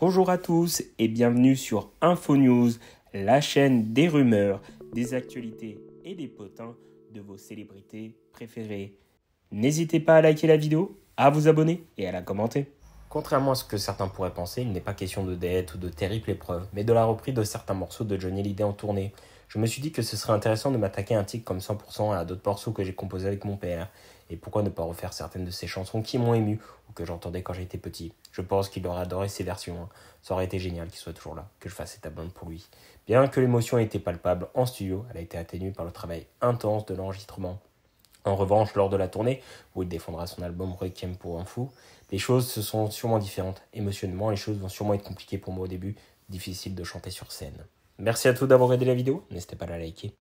Bonjour à tous et bienvenue sur InfoNews, la chaîne des rumeurs, des actualités et des potins de vos célébrités préférées. N'hésitez pas à liker la vidéo, à vous abonner et à la commenter. Contrairement à ce que certains pourraient penser, il n'est pas question de dette ou de terrible épreuve, mais de la reprise de certains morceaux de Johnny Hallyday en tournée. Je me suis dit que ce serait intéressant de m'attaquer un titre comme 100% à d'autres morceaux que j'ai composés avec mon père, et pourquoi ne pas refaire certaines de ces chansons qui m'ont ému que j'entendais quand j'étais petit. Je pense qu'il aurait adoré ces versions. Hein. Ça aurait été génial qu'il soit toujours là, que je fasse cette abonde pour lui. Bien que l'émotion ait été palpable en studio, elle a été atténuée par le travail intense de l'enregistrement. En revanche, lors de la tournée, où il défendra son album Requiem pour un fou, les choses se sont sûrement différentes. Émotionnellement, les choses vont sûrement être compliquées pour moi au début, difficile de chanter sur scène. Merci à tous d'avoir aidé la vidéo, n'hésitez pas à la liker.